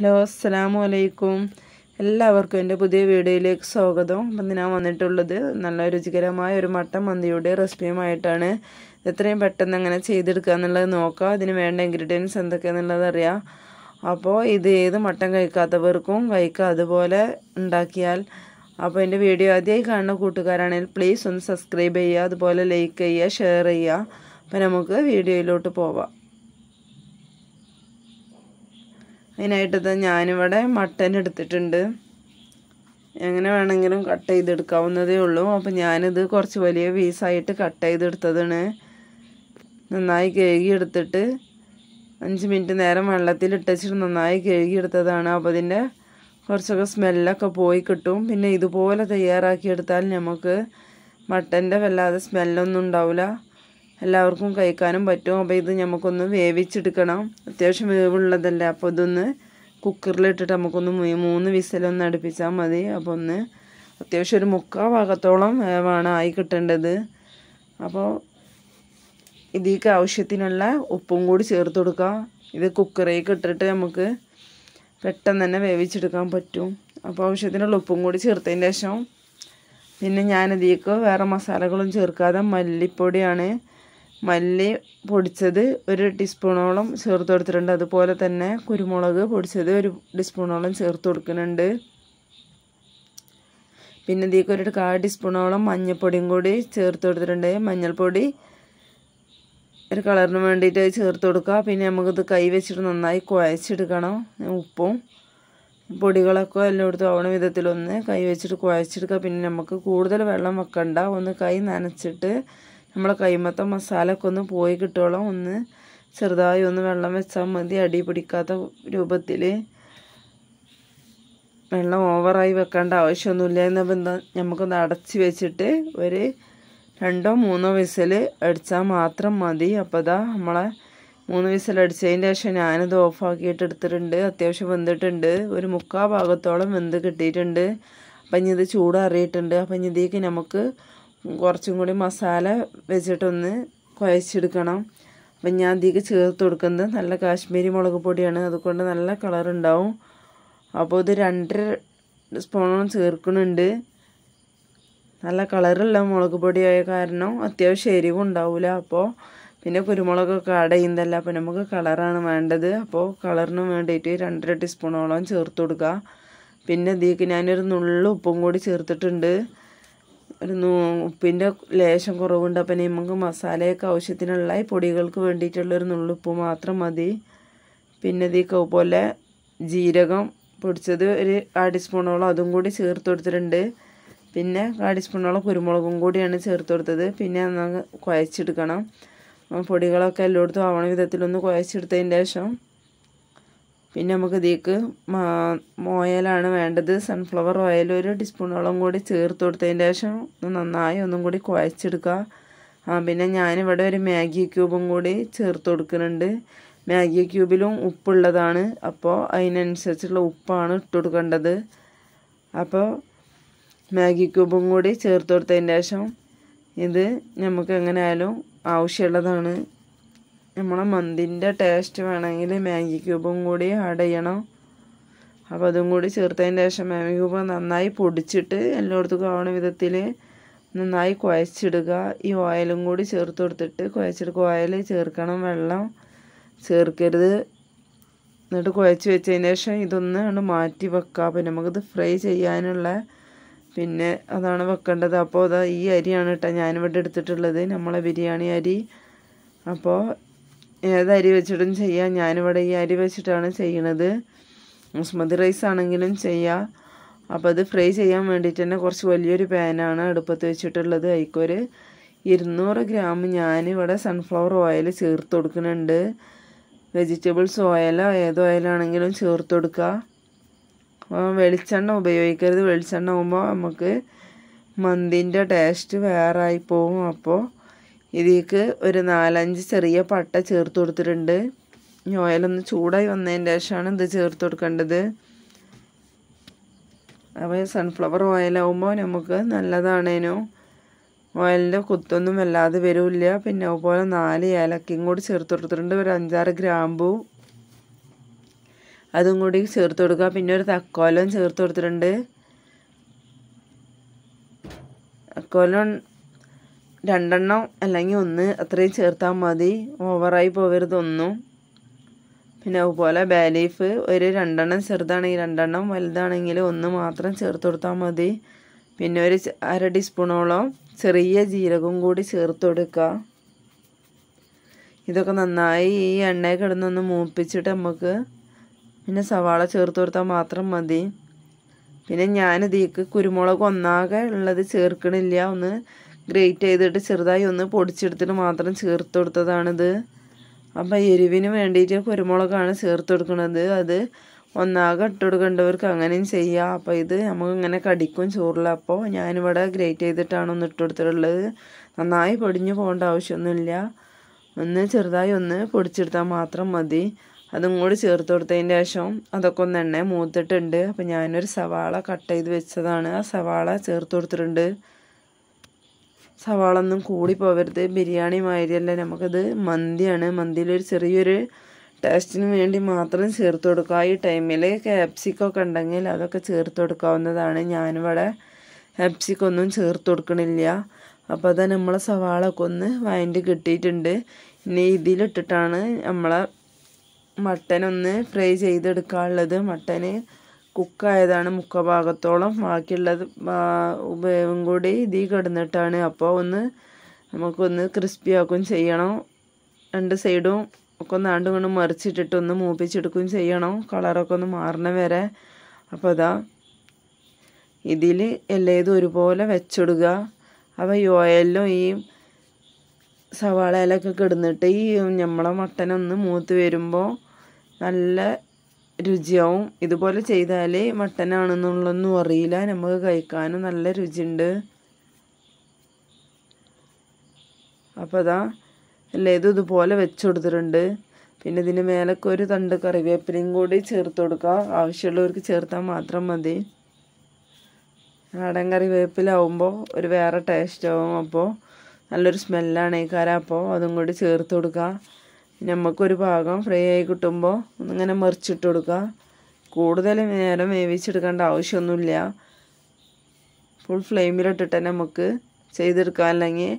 hello അസ്സലാമു അലൈക്കും എല്ലാവർക്കും എൻ്റെ പുതിയ വീഡിയോയിലേക്ക് സ്വാഗതം അപ്പം ഞാൻ വന്നിട്ടുള്ളത് നല്ല രുചികരമായ ഒരു മട്ടൻ മന്തിയുടെ റെസിപ്പിയുമായിട്ടാണ് എത്രയും പെട്ടെന്ന് അങ്ങനെ ചെയ്തെടുക്കുക എന്നുള്ളത് നോക്കുക അതിന് വേണ്ട ഇൻഗ്രീഡിയൻസ് എന്തൊക്കെയാണെന്നുള്ളത് അറിയാം അപ്പോൾ ഇത് ഏത് മട്ടൻ കഴിക്കാത്തവർക്കും കഴിക്കുക അതുപോലെ ഉണ്ടാക്കിയാൽ അപ്പോൾ എൻ്റെ വീഡിയോ ആദ്യമായി കാണുന്ന കൂട്ടുകാരാണെങ്കിൽ പ്ലീസ് ഒന്ന് സബ്സ്ക്രൈബ് ചെയ്യുക അതുപോലെ ലൈക്ക് ചെയ്യുക ഷെയർ ചെയ്യുക അപ്പോൾ നമുക്ക് വീഡിയോയിലോട്ട് പോവാം അതിനായിട്ടത് ഞാനിവിടെ മട്ടൻ എടുത്തിട്ടുണ്ട് എങ്ങനെ വേണമെങ്കിലും കട്ട് ചെയ്തെടുക്കാവുന്നതേ ഉള്ളൂ അപ്പോൾ ഞാനിത് കുറച്ച് വലിയ പീസായിട്ട് കട്ട് ചെയ്തെടുത്തതാണ് നന്നായി കഴുകി എടുത്തിട്ട് അഞ്ച് മിനിറ്റ് നേരം വെള്ളത്തിൽ ഇട്ടച്ചിട്ട് നന്നായി കഴുകി എടുത്തതാണ് അപ്പോൾ അതിൻ്റെ കുറച്ചൊക്കെ സ്മെല്ലൊക്കെ പോയി കിട്ടും പിന്നെ ഇതുപോലെ തയ്യാറാക്കിയെടുത്താൽ നമുക്ക് മട്ടൻ്റെ വല്ലാതെ സ്മെല്ലൊന്നും ഉണ്ടാവില്ല എല്ലാവർക്കും കഴിക്കാനും പറ്റും അപ്പോൾ ഇത് നമുക്കൊന്ന് വേവിച്ചെടുക്കണം അത്യാവശ്യം വേവുള്ളതല്ലേ അപ്പോൾ ഇതൊന്ന് കുക്കറിലിട്ടിട്ട് നമുക്കൊന്ന് മൂന്ന് വിസലൊന്ന് അടുപ്പിച്ചാൽ മതി അപ്പോൾ ഒന്ന് അത്യാവശ്യം ഒരു മുക്കാൽ ഭാഗത്തോളം വേവാണ് ആയി കിട്ടേണ്ടത് അപ്പോൾ ഇതിലേക്ക് ആവശ്യത്തിനുള്ള ഉപ്പും കൂടി ചേർത്ത് കൊടുക്കുക ഇത് കുക്കറേക്ക് ഇട്ടിട്ട് നമുക്ക് പെട്ടെന്ന് തന്നെ വേവിച്ചെടുക്കാൻ പറ്റും അപ്പോൾ ആവശ്യത്തിനുള്ള ഉപ്പും കൂടി ചേർത്തതിൻ്റെ ശേഷം പിന്നെ ഞാനിതിലേക്ക് വേറെ മസാലകളും ചേർക്കാതെ മല്ലിപ്പൊടിയാണ് മല്ലി പൊടിച്ചത് ഒരു ടീസ്പൂണോളം ചേർത്ത് കൊടുത്തിട്ടുണ്ട് അതുപോലെ തന്നെ കുരുമുളക് പൊടിച്ചത് ഒരു ടീസ്പൂണോളം ചേർത്ത് കൊടുക്കുന്നുണ്ട് പിന്നെ ഇതിലേക്ക് ഒരു കാൽ ടീസ്പൂണോളം മഞ്ഞൾപ്പൊടിയും കൂടി ചേർത്ത് കൊടുത്തിട്ടുണ്ട് മഞ്ഞൾപ്പൊടി ഒരു കളറിന് വേണ്ടിയിട്ട് ചേർത്ത് കൊടുക്കുക പിന്നെ നമുക്കിത് കൈ വെച്ചിട്ട് നന്നായി കുഴച്ചെടുക്കണം ഉപ്പും പൊടികളൊക്കെ എല്ലാം എടുത്ത് ആവണ വിധത്തിലൊന്ന് കൈ വെച്ചിട്ട് കുഴച്ചെടുക്കുക പിന്നെ നമുക്ക് കൂടുതൽ വെള്ളം വെക്കണ്ട ഒന്ന് കൈ നനച്ചിട്ട് നമ്മളെ കൈമത്ത മസാലയൊക്കെ ഒന്ന് പോയി കിട്ടുവോളം ഒന്ന് ചെറുതായി ഒന്ന് വെള്ളം വെച്ചാൽ മതി അടി പിടിക്കാത്ത രൂപത്തിൽ വെള്ളം ഓവറായി വെക്കേണ്ട ആവശ്യമൊന്നുമില്ല എന്ന ബന്ധം നമുക്കൊന്ന് അടച്ച് വെച്ചിട്ട് ഒരു രണ്ടോ മൂന്നോ വിസിൽ അടിച്ചാൽ മാത്രം മതി അപ്പോൾ ഇതാ നമ്മളെ മൂന്ന് വിസിൽ അടിച്ചതിൻ്റെ ശേഷം ഞാനിത് ഓഫാക്കിയിട്ട് എടുത്തിട്ടുണ്ട് അത്യാവശ്യം വെന്തിട്ടുണ്ട് ഒരു മുക്കാൽ ഭാഗത്തോളം വെന്ത് കിട്ടിയിട്ടുണ്ട് അപ്പം ഇനി ഇത് ചൂടറിയിട്ടുണ്ട് അപ്പം ഇനി ഇതിലേക്ക് നമുക്ക് കുറച്ചും കൂടി മസാല വെച്ചിട്ടൊന്ന് കുഴച്ചെടുക്കണം അപ്പം ഞാൻ അധികം ചേർത്ത് കൊടുക്കുന്നത് നല്ല കാശ്മീരി മുളക് പൊടിയാണ് അതുകൊണ്ട് നല്ല കളറുണ്ടാവും അപ്പോൾ ഇത് രണ്ടര സ്പൂണോളം ചേർക്കുന്നുണ്ട് നല്ല കളറുള്ള മുളക് പൊടിയായ കാരണം അത്യാവശ്യം എരിവും ഉണ്ടാവില്ല അപ്പോൾ പിന്നെ കുരുമുളകൊക്കെ ആഡ് ചെയ്യുന്നതല്ല അപ്പോൾ നമുക്ക് കളറാണ് വേണ്ടത് അപ്പോൾ കളറിന് വേണ്ടിയിട്ട് രണ്ടര ടീസ്പൂണോളം ചേർത്ത് കൊടുക്കുക പിന്നെ ഇതിലേക്ക് ഞാനൊരു നുള്ളുപ്പും കൂടി ചേർത്തിട്ടുണ്ട് ഒരു ഉപ്പിൻ്റെ ലേശം കുറവുണ്ട് അപ്പം നമുക്ക് മസാലയൊക്കെ ആവശ്യത്തിനുള്ള പൊടികൾക്ക് വേണ്ടിയിട്ടുള്ളൊരു ഒരു നുള്ളുപ്പ് മാത്രം മതി പിന്നെ ഇത് പോലെ ജീരകം പൊടിച്ചത് ഒരു കാടി സ്പൂണോളം അതും കൂടി ചേർത്ത് കൊടുത്തിട്ടുണ്ട് പിന്നെ കാടി സ്പൂണോളം കുരുമുളകും കൂടിയാണ് ചേർത്ത് കൊടുത്തത് പിന്നെ കുഴച്ചെടുക്കണം പൊടികളൊക്കെ എല്ലായിടത്തും ആവണ വിധത്തിലൊന്ന് കുഴച്ചെടുത്തതിൻ്റെ ശേഷം പിന്നെ നമുക്ക് ഇതിലേക്ക് ഓയിലാണ് വേണ്ടത് സൺഫ്ലവർ ഓയിൽ ഒരു ടീസ്പൂണോളം കൂടി ചേർത്ത് കൊടുത്തതിന് ശേഷം ഒന്ന് നന്നായി ഒന്നും കൂടി കുഴച്ചെടുക്കുക പിന്നെ ഞാനിവിടെ ഒരു മാഗി ക്യൂബും കൂടി ചേർത്ത് കൊടുക്കുന്നുണ്ട് മാഗി ക്യൂബിലും ഉപ്പുള്ളതാണ് അപ്പോൾ അതിനനുസരിച്ചുള്ള ഉപ്പാണ് ഇട്ട് കൊടുക്കേണ്ടത് അപ്പോൾ മാഗി ക്യൂബും കൂടി ചേർത്ത് കൊടുത്തതിന് ശേഷം ഇത് നമുക്ക് എങ്ങനെ ആയാലും ആവശ്യമുള്ളതാണ് നമ്മളെ മന്തിൻ്റെ ടേസ്റ്റ് വേണമെങ്കിൽ മാഗി ക്യൂബും കൂടി ആഡ് ചെയ്യണം അപ്പോൾ അതും കൂടി ചേർത്തതിന് ശേഷം മാഗി ക്യൂബ് നന്നായി പൊടിച്ചിട്ട് എല്ലായിടത്തും ആവണ വിധത്തിൽ നന്നായി കുഴച്ചിടുക ഈ ഓയിലും കൂടി ചേർത്ത് കൊടുത്തിട്ട് കുഴച്ചെടുക്കുക ഓയിൽ ചേർക്കണം വെള്ളം ചേർക്കരുത് എന്നിട്ട് കുഴച്ച് വെച്ചതിന് ശേഷം ഇതൊന്ന് അങ്ങോട്ട് മാറ്റി വെക്കുക പിന്നെ നമുക്കിത് ഫ്രൈ ചെയ്യാനുള്ള പിന്നെ അതാണ് വെക്കേണ്ടത് അപ്പോൾ അതാ ഈ അരിയാണ് കേട്ടോ ഞാനിവിടെ എടുത്തിട്ടുള്ളത് നമ്മളെ ബിരിയാണി അരി അപ്പോൾ ഏത് അരി വെച്ചിട്ടും ചെയ്യാം ഞാനിവിടെ ഈ അരി വെച്ചിട്ടാണ് ചെയ്യണത് ബസ്മതി റൈസ് ആണെങ്കിലും ചെയ്യാം അപ്പോൾ അത് ഫ്രൈ ചെയ്യാൻ വേണ്ടിയിട്ട് തന്നെ കുറച്ച് വലിയൊരു പാനാണ് അടുപ്പത്ത് വെച്ചിട്ടുള്ളത് അതിക്കൊരു ഇരുന്നൂറ് ഗ്രാം ഞാനിവിടെ സൺഫ്ലവർ ഓയിൽ ചേർത്ത് കൊടുക്കുന്നുണ്ട് വെജിറ്റബിൾസ് ഓയിലോ ഏത് ഓയിലാണെങ്കിലും ചേർത്ത് കൊടുക്കുക അപ്പോൾ വെളിച്ചെണ്ണ ഉപയോഗിക്കരുത് വെളിച്ചെണ്ണ ആകുമ്പോൾ നമുക്ക് മന്തിൻ്റെ ടേസ്റ്റ് വേറായി പോകും അപ്പോൾ ഇതിലേക്ക് ഒരു നാലഞ്ച് ചെറിയ പട്ട ചേർത്ത് കൊടുത്തിട്ടുണ്ട് ഓയിലൊന്ന് ചൂടായി വന്നതിൻ്റെ ശേഷമാണ് ഇത് ചേർത്ത് കൊടുക്കേണ്ടത് അപ്പോൾ സൺഫ്ലവർ ഓയിലാവുമ്പോൾ നമുക്ക് നല്ലതാണേനോ ഓയിലിൻ്റെ കുത്തൊന്നും വല്ലാതെ വരില്ല പിന്നെ അതുപോലെ നാല് ഏലക്കയും കൂടി ചേർത്ത് കൊടുത്തിട്ടുണ്ട് ഒരു അഞ്ചാറ് ഗ്രാമ്പു അതും കൂടി ചേർത്ത് കൊടുക്കുക പിന്നെ ഒരു തക്കോലം ചേർത്ത് കൊടുത്തിട്ടുണ്ട് തക്കോലം രണ്ടെണ്ണം അല്ലെങ്കിൽ ഒന്ന് അത്രയും ചേർത്താൽ മതി ഓവറായി പോകരുതൊന്നും പിന്നെ അതുപോലെ ബാലീഫ് ഒരു രണ്ടെണ്ണം ചെറുതാണെങ്കിൽ രണ്ടെണ്ണം വലുതാണെങ്കിൽ ഒന്ന് മാത്രം ചേർത്ത് കൊടുത്താൽ മതി പിന്നെ ഒരു അര ടീസ്പൂണോളം ചെറിയ ജീരകം കൂടി ചേർത്ത് കൊടുക്കുക ഇതൊക്കെ നന്നായി ഈ എണ്ണയെ കിടന്നൊന്ന് മൂപ്പിച്ചിട്ട് നമുക്ക് പിന്നെ സവാള ചേർത്ത് കൊടുത്താൽ മാത്രം മതി പിന്നെ ഞാനിതേക്ക് കുരുമുളക് ഒന്നാകെ ഉള്ളത് ചേർക്കണില്ല ഒന്ന് ഗ്രേറ്റ് ചെയ്തിട്ട് ചെറുതായി ഒന്ന് പൊടിച്ചെടുത്തിട്ട് മാത്രം ചേർത്ത് കൊടുത്തതാണിത് അപ്പം എരിവിന് വേണ്ടിയിട്ട് കുരുമുളകാണ് ചേർത്ത് കൊടുക്കുന്നത് അത് ഒന്നാകെ ഇട്ടുകൊടുക്കേണ്ടവർക്ക് അങ്ങനെയും ചെയ്യാം അപ്പോൾ ഇത് നമുക്ക് ഇങ്ങനെ കടിക്കും ചോറിൽ അപ്പോൾ ഞാനിവിടെ ഗ്രേറ്റ് ചെയ്തിട്ടാണ് ഒന്ന് ഇട്ട് കൊടുത്തിട്ടുള്ളത് നന്നായി പൊടിഞ്ഞു പോകേണ്ട ആവശ്യമൊന്നുമില്ല ഒന്ന് ചെറുതായി ഒന്ന് പൊടിച്ചെടുത്താൽ മാത്രം മതി അതും കൂടി ചേർത്ത് കൊടുത്തതിൻ്റെ ശേഷം അതൊക്കെ ഒന്ന് എണ്ണ മൂത്തിട്ടുണ്ട് അപ്പോൾ ഞാനൊരു സവാള കട്ട് ചെയ്ത് വെച്ചതാണ് ആ സവാള ചേർത്ത് കൊടുത്തിട്ടുണ്ട് സവാള ഒന്നും കൂടി പോവരുത് ബിരിയാണി മാതിരിയല്ല നമുക്കത് മന്തിയാണ് മന്തിയിലൊരു ചെറിയൊരു ടേസ്റ്റിന് വേണ്ടി മാത്രം ചേർത്ത് കൊടുക്കുക ഈ ടൈമിൽ ക്യാപ്സിക്കൊക്കെ ഉണ്ടെങ്കിൽ അതൊക്കെ ചേർത്ത് കൊടുക്കാവുന്നതാണ് ഞാനിവിടെ ഒന്നും ചേർത്ത് കൊടുക്കണില്ല അപ്പോൾ അതാ നമ്മളെ സവാളൊക്കെ ഒന്ന് വയണ്ടി കിട്ടിയിട്ടുണ്ട് ഇനി ഇതിലിട്ടിട്ടാണ് നമ്മളെ മട്ടനൊന്ന് ഫ്രൈ ചെയ്തെടുക്കാനുള്ളത് മട്ടന് കുക്കായതാണ് മുക്ക ഭാഗത്തോളം ബാക്കിയുള്ളത് ഉപയോഗം കൂടി ഇതിൽ കിടന്നിട്ടാണ് അപ്പോൾ ഒന്ന് നമുക്കൊന്ന് ക്രിസ്പി ആക്കുകയും ചെയ്യണം രണ്ട് സൈഡും ഒക്കെ ഒന്ന് ആണ്ടും കൊണ്ട് മറിച്ചിട്ടിട്ട് ഒന്ന് മൂപ്പിച്ചെടുക്കുകയും ചെയ്യണം കളറൊക്കെ ഒന്ന് മാറണ വരെ അപ്പോൾ അതാ ഇതിൽ എല്ലാതും ഒരുപോലെ വെച്ചിടുക അപ്പോൾ ഈ ഓയിലും ഈ സവാളയിലൊക്കെ കിടന്നിട്ട് ഈ നമ്മളെ മട്ടനൊന്ന് മൂത്ത് വരുമ്പോൾ നല്ല രുചിയാവും ഇതുപോലെ ചെയ്താലേ മട്ടനാണെന്നുള്ളൊന്നും അറിയില്ല നമുക്ക് കഴിക്കാനും നല്ല രുചിയുണ്ട് അപ്പോൾ അതാ എല്ലാതും ഇതുപോലെ വെച്ചുകൊടുത്തിട്ടുണ്ട് പിന്നെ ഇതിന് മേലൊക്കെ ഒരു തണ്ട് കറിവേപ്പിലയും കൂടി ചേർത്ത് കൊടുക്കുക ആവശ്യമുള്ളവർക്ക് ചേർത്താൽ മാത്രം മതി നാടൻ കറിവേപ്പിലാവുമ്പോൾ ഒരു വേറെ ടേസ്റ്റ് ആവും അപ്പോൾ നല്ലൊരു സ്മെല്ലാണ് ഈ കാര അപ്പോൾ അതും കൂടി ചേർത്ത് കൊടുക്കുക നമുക്കൊരു ഭാഗം ഫ്രൈ ആയി കിട്ടുമ്പോൾ ഒന്നിങ്ങനെ മറിച്ചിട്ട് കൊടുക്കുക കൂടുതൽ നേരം വേവിച്ചെടുക്കേണ്ട ആവശ്യമൊന്നുമില്ല ഫുൾ ഫ്ലെയിമിലിട്ടിട്ട് നമുക്ക് ചെയ്തെടുക്കാം അല്ലെങ്കിൽ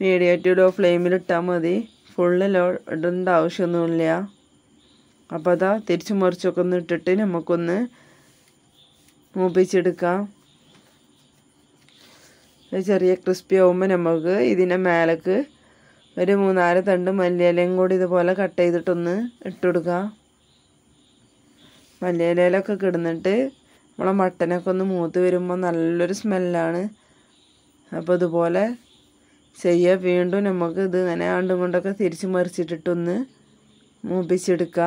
മീഡിയം ഫ്ലെയിമിലിട്ടാൽ മതി ഫുള്ള് ലോ ഇടേണ്ട ആവശ്യമൊന്നുമില്ല അപ്പോൾ അതാ തിരിച്ചു മറിച്ചൊക്കെ ഒന്ന് ഇട്ടിട്ട് നമുക്കൊന്ന് മൂപ്പിച്ചെടുക്കാം ചെറിയ ക്രിസ്പി ആവുമ്പോൾ നമുക്ക് ഇതിൻ്റെ മേലേക്ക് ഒരു മൂന്നാല് തണ്ട് മല്ലിയിലയും കൂടി ഇതുപോലെ കട്ട് ചെയ്തിട്ടൊന്ന് ഇട്ട് മല്ലിയിലയിലൊക്കെ കിടന്നിട്ട് നമ്മളെ മട്ടനൊക്കെ ഒന്ന് മൂത്ത് വരുമ്പോൾ നല്ലൊരു സ്മെല്ലാണ് അപ്പോൾ ഇതുപോലെ ചെയ്യുക വീണ്ടും നമുക്ക് ഇത് ഇങ്ങനെ ആണ്ടും കൊണ്ടൊക്കെ തിരിച്ച് മറിച്ചിട്ടിട്ടൊന്ന് മൂപ്പിച്ചെടുക്കുക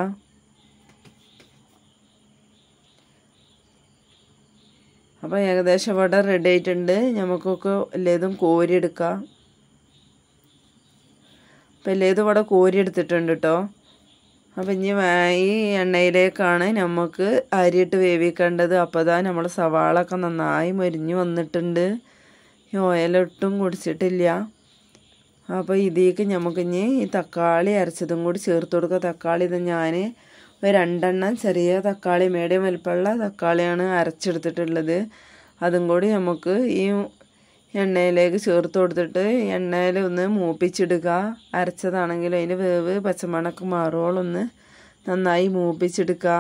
അപ്പോൾ ഏകദേശം ഇവിടെ റെഡി ആയിട്ടുണ്ട് നമുക്കൊക്കെ എല്ലാതും കോരിയെടുക്കാം അപ്പോൾ ഇതും ഇവിടെ കോരിയെടുത്തിട്ടുണ്ട് കേട്ടോ അപ്പം ഇനി ഈ എണ്ണയിലേക്കാണ് നമുക്ക് അരിയിട്ട് വേവിക്കേണ്ടത് അപ്പോൾ തന്നെ നമ്മൾ സവാള ഒക്കെ നന്നായി മൊരിഞ്ഞ് വന്നിട്ടുണ്ട് ഈ ഓയിലൊട്ടും കുടിച്ചിട്ടില്ല അപ്പോൾ ഇതിലേക്ക് നമുക്ക് ഇനി ഈ തക്കാളി അരച്ചതും കൂടി ചേർത്ത് കൊടുക്കുക തക്കാളി ഇത് ഞാൻ ഒരു രണ്ടെണ്ണം ചെറിയ തക്കാളി മീഡിയം വലിപ്പമുള്ള തക്കാളിയാണ് അരച്ചെടുത്തിട്ടുള്ളത് അതും കൂടി നമുക്ക് ഈ എണ്ണയിലേക്ക് ചേർത്ത് കൊടുത്തിട്ട് എണ്ണയിൽ ഒന്ന് മൂപ്പിച്ചെടുക്കുക അരച്ചതാണെങ്കിലും അതിന് വേവ് പച്ചമണക്ക് മാറുകളൊന്ന് നന്നായി മൂപ്പിച്ചെടുക്കുക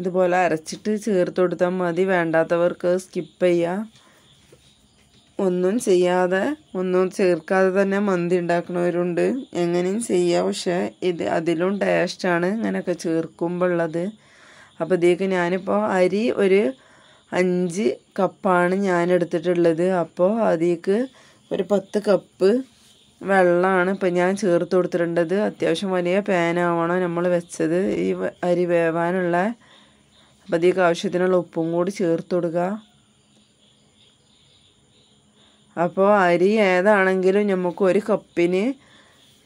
ഇതുപോലെ അരച്ചിട്ട് ചേർത്ത് കൊടുത്താൽ മതി വേണ്ടാത്തവർക്ക് സ്കിപ്പ് ചെയ്യുക ഒന്നും ചെയ്യാതെ ഒന്നും ചേർക്കാതെ തന്നെ മന്തി ഉണ്ടാക്കുന്നവരുണ്ട് എങ്ങനെയും ചെയ്യാം പക്ഷേ ഇത് അതിലും ടേസ്റ്റാണ് ഇങ്ങനെയൊക്കെ ചേർക്കുമ്പോൾ ഉള്ളത് അപ്പോൾ ഇതിലേക്ക് ഞാനിപ്പോൾ അരി ഒരു അഞ്ച് കപ്പാണ് ഞാൻ എടുത്തിട്ടുള്ളത് അപ്പോൾ അതിലേക്ക് ഒരു പത്ത് കപ്പ് വെള്ളമാണ് ഇപ്പം ഞാൻ ചേർത്ത് കൊടുത്തിട്ടുണ്ടത് അത്യാവശ്യം വലിയ പാനാവണം നമ്മൾ വെച്ചത് ഈ അരി വേവാനുള്ള അപ്പം അതിലേക്ക് ആവശ്യത്തിനുള്ള ഉപ്പും കൂടി ചേർത്ത് കൊടുക്കുക അപ്പോൾ അരി ഏതാണെങ്കിലും നമുക്ക് ഒരു കപ്പിന്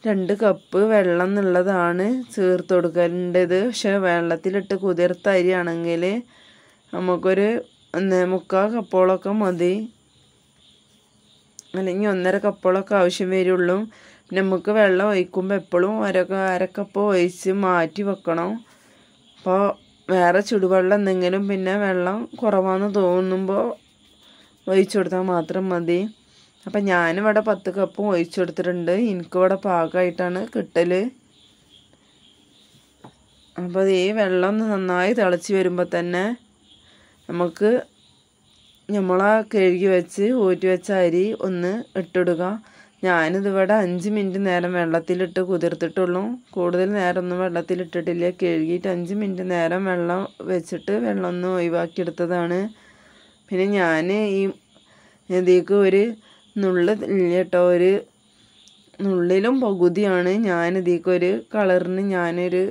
രണ്ട് കപ്പ് വെള്ളം എന്നുള്ളതാണ് ചേർത്ത് കൊടുക്കേണ്ടത് പക്ഷേ വെള്ളത്തിലിട്ട് കുതിർത്ത അരിയാണെങ്കിൽ നമുക്കൊരു ഒന്ന് മുക്കാൽ കപ്പോളൊക്കെ മതി അല്ലെങ്കിൽ ഒന്നര കപ്പോളൊക്കെ ആവശ്യം വരുള്ളൂ പിന്നെ നമുക്ക് വെള്ളം ഒഴിക്കുമ്പോൾ എപ്പോഴും അര അരക്കപ്പ് ഒഴിച്ച് മാറ്റി വെക്കണം അപ്പോൾ വേറെ ചുടുവെള്ളം എന്തെങ്കിലും പിന്നെ വെള്ളം കുറവാണെന്ന് തോന്നുമ്പോൾ ഒഴിച്ചു കൊടുത്താൽ മാത്രം മതി അപ്പം ഞാനിവിടെ പത്ത് കപ്പും ഒഴിച്ചു കൊടുത്തിട്ടുണ്ട് എനിക്കിവിടെ പാകമായിട്ടാണ് കിട്ടൽ അപ്പോൾ ഈ വെള്ളം നന്നായി തിളച്ച് വരുമ്പോൾ തന്നെ നമുക്ക് നമ്മളാ കഴുകി വെച്ച് ഊറ്റി വെച്ച അരി ഒന്ന് ഇട്ടിടുക ഞാനിതിവിടെ അഞ്ച് മിനിറ്റ് നേരം വെള്ളത്തിലിട്ട് കുതിർത്തിട്ടുള്ളൂ കൂടുതൽ നേരമൊന്നും വെള്ളത്തിലിട്ടിട്ടില്ല കഴുകിയിട്ട് അഞ്ച് മിനിറ്റ് നേരം വെള്ളം വെച്ചിട്ട് വെള്ളം ഒന്ന് ഒഴിവാക്കിയെടുത്തതാണ് പിന്നെ ഞാൻ ഈ ഇതിലേക്ക് ഒരു നുള്ളു കേട്ടോ ഒരു നുള്ളിലും പകുതിയാണ് ഞാൻ ഇതിലേക്ക് ഒരു കളറിന് ഞാനൊരു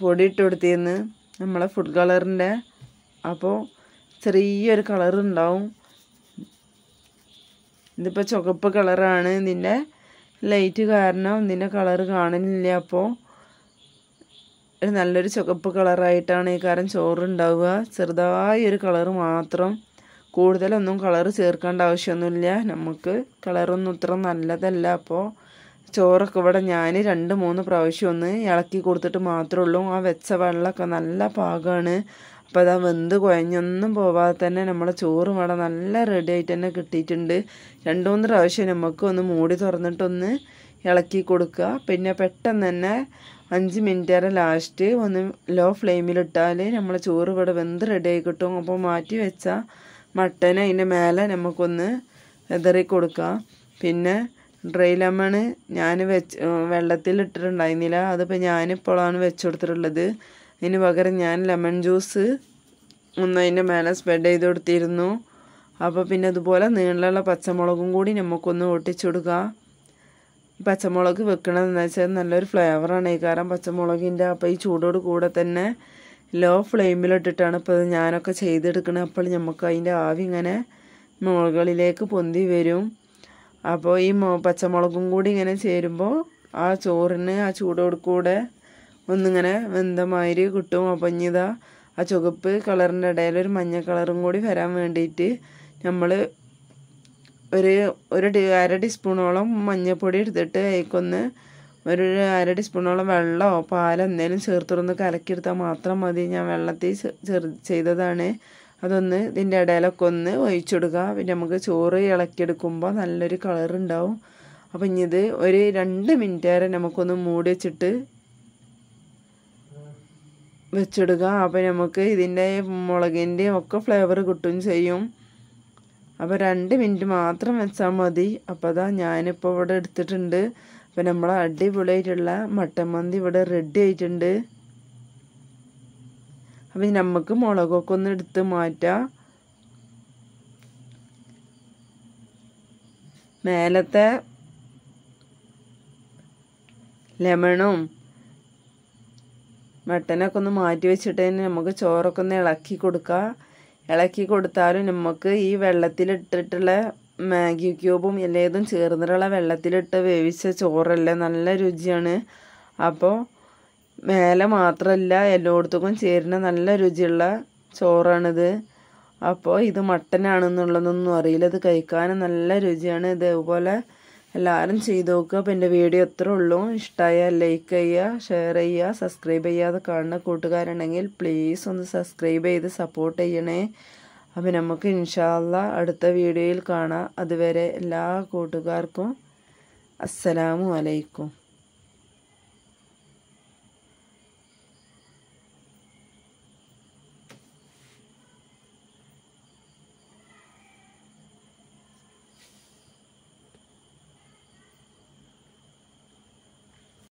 പൊടി ഇട്ട് കൊടുത്തിരുന്നു നമ്മളെ ഫുഡ് കളറിൻ്റെ അപ്പോൾ ചെറിയൊരു കളർ ഉണ്ടാവും ഇതിപ്പോൾ ചുവപ്പ് കളറാണ് ഇതിൻ്റെ ലൈറ്റ് കാരണം ഇതിൻ്റെ കളർ കാണുന്നില്ല അപ്പോൾ ഒരു നല്ലൊരു ചുവപ്പ് കളറായിട്ടാണ് ഈ കാരണം ചോറുണ്ടാവുക ചെറുതായൊരു കളർ മാത്രം കൂടുതലൊന്നും കളർ ചേർക്കേണ്ട ആവശ്യമൊന്നുമില്ല നമുക്ക് കളറൊന്നും ഇത്ര നല്ലതല്ല അപ്പോൾ ചോറൊക്കെ ഇവിടെ ഞാൻ രണ്ട് മൂന്ന് പ്രാവശ്യം ഒന്ന് ഇളക്കി കൊടുത്തിട്ട് മാത്രമേ ഉള്ളൂ ആ വെച്ച വെള്ളമൊക്കെ നല്ല പാകമാണ് അപ്പോൾ അതാ വെന്ത് കുഴഞ്ഞൊന്നും പോവാതെ തന്നെ നമ്മളെ ചോറും ഇവിടെ നല്ല റെഡി ആയിട്ട് തന്നെ കിട്ടിയിട്ടുണ്ട് രണ്ട് മൂന്ന് പ്രാവശ്യം നമുക്ക് ഒന്ന് മൂടി തുറന്നിട്ടൊന്ന് ഇളക്കി കൊടുക്കുക പിന്നെ പെട്ടെന്ന് തന്നെ അഞ്ച് മിനിറ്റ് വരെ ലാസ്റ്റ് ഒന്ന് ലോ ഫ്ലെയിമിലിട്ടാൽ നമ്മളെ ചോറ് ഇവിടെ വെന്ത് റെഡിയായി കിട്ടും അപ്പോൾ മാറ്റി വെച്ച മട്ടനെ അതിൻ്റെ മേലെ നമുക്കൊന്ന് എതറി കൊടുക്കുക പിന്നെ ഡ്രൈ ലെമൺ ഞാൻ വെച്ച് വെള്ളത്തിൽ ഇട്ടിട്ടുണ്ടായിരുന്നില്ല അതിപ്പോൾ ഞാനിപ്പോഴാണ് വെച്ചു കൊടുത്തിട്ടുള്ളത് അതിന് പകരം ഞാൻ ലെമൺ ജ്യൂസ് ഒന്ന് അതിൻ്റെ മേലെ സ്പ്രെഡ് ചെയ്ത് കൊടുത്തിരുന്നു അപ്പോൾ പിന്നെ അതുപോലെ നീളമുള്ള പച്ചമുളകും കൂടി നമുക്കൊന്ന് ഒട്ടിച്ചു കൊടുക്കുക പച്ചമുളക് വെക്കണമെന്ന് വെച്ചാൽ നല്ലൊരു ഫ്ലേവറാണ് കാരണം പച്ചമുളകിൻ്റെ അപ്പോൾ ഈ ചൂടോട് കൂടെ തന്നെ ലോ ഫ്ലെയിമിലിട്ടിട്ടാണ് ഇപ്പോൾ ഞാനൊക്കെ ചെയ്തെടുക്കണത് അപ്പോൾ നമുക്ക് അതിൻ്റെ ആവി ഇങ്ങനെ മുളകളിലേക്ക് പൊന്തി വരും അപ്പോൾ ഈ പച്ചമുളകും കൂടി ഇങ്ങനെ ചേരുമ്പോൾ ആ ചോറിന് ആ ചൂടോട് കൂടെ ഒന്നിങ്ങനെ വെന്തമാതിരി കിട്ടും അപ്പം ഇനിതാ ആ ചുവപ്പ് കളറിൻ്റെ ഇടയിൽ ഒരു മഞ്ഞ കളറും കൂടി വരാൻ വേണ്ടിയിട്ട് നമ്മൾ ഒരു ഒരു അര ടീസ്പൂണോളം മഞ്ഞൾപ്പൊടി എടുത്തിട്ട് അതിക്കൊന്ന് ഒരു അര ടീസ്പൂണോളം വെള്ളമോ പാലോ എന്തെങ്കിലും ചേർത്തിരുന്ന് കലക്കിയെടുത്താൽ മാത്രം മതി ഞാൻ വെള്ളത്തിൽ ചെയ്തതാണ് അതൊന്ന് ഇതിൻ്റെ ഇടയിലൊക്കെ ഒന്ന് ഒഴിച്ചിടുക പിന്നെ നമുക്ക് ചോറ് ഇളക്കിയെടുക്കുമ്പോൾ നല്ലൊരു കളർ ഉണ്ടാവും അപ്പം ഇനി ഇത് ഒരു രണ്ട് മിനിറ്റ് വരെ നമുക്കൊന്ന് മൂടി വെച്ചിട്ട് വെച്ചിടുക അപ്പോൾ നമുക്ക് ഇതിൻ്റെ മുളകിൻ്റെയും ഒക്കെ ഫ്ലേവർ കിട്ടുകയും ചെയ്യും അപ്പോൾ രണ്ട് മിനിറ്റ് മാത്രം വെച്ചാൽ മതി അപ്പോൾ അതാ ഞാനിപ്പോൾ ഇവിടെ എടുത്തിട്ടുണ്ട് അപ്പോൾ നമ്മൾ അടിപൊളിയായിട്ടുള്ള മട്ടൻ മന്തി ഇവിടെ റെഡി ആയിട്ടുണ്ട് അപ്പം നമുക്ക് മുളകൊക്കെ ഒന്ന് എടുത്ത് മാറ്റാം മേലത്തെ ലെമണും മട്ടനൊക്കെ ഒന്ന് മാറ്റി വെച്ചിട്ട് തന്നെ നമുക്ക് ചോറൊക്കെ ഒന്ന് ഇളക്കി കൊടുക്കുക ഇളക്കി കൊടുത്താലും നമുക്ക് ഈ വെള്ളത്തിലിട്ടിട്ടുള്ള മാഗി ക്യൂബും എല്ലാതും ചേർന്നിട്ടുള്ള വെള്ളത്തിലിട്ട് വേവിച്ച ചോറല്ലേ നല്ല രുചിയാണ് അപ്പോൾ മേലെ മാത്രമല്ല എല്ലായിടത്തും ചേരുന്ന നല്ല രുചിയുള്ള ചോറാണിത് അപ്പോൾ ഇത് മട്ടനാണെന്നുള്ളതൊന്നും അറിയില്ല ഇത് കഴിക്കാൻ നല്ല രുചിയാണ് ഇതേപോലെ എല്ലാവരും ചെയ്ത് നോക്കുക അപ്പോൾ എൻ്റെ വീഡിയോ എത്ര ഉള്ളൂ ഇഷ്ടമായാൽ ലൈക്ക് ചെയ്യുക ഷെയർ ചെയ്യുക സബ്സ്ക്രൈബ് ചെയ്യാതെ കാണുന്ന കൂട്ടുകാരുണ്ടെങ്കിൽ പ്ലീസ് ഒന്ന് സബ്സ്ക്രൈബ് ചെയ്ത് സപ്പോർട്ട് ചെയ്യണേ അപ്പോൾ നമുക്ക് ഇൻഷാല്ല അടുത്ത വീഡിയോയിൽ കാണാം അതുവരെ എല്ലാ കൂട്ടുകാർക്കും അസ്സലാമു അലൈക്കും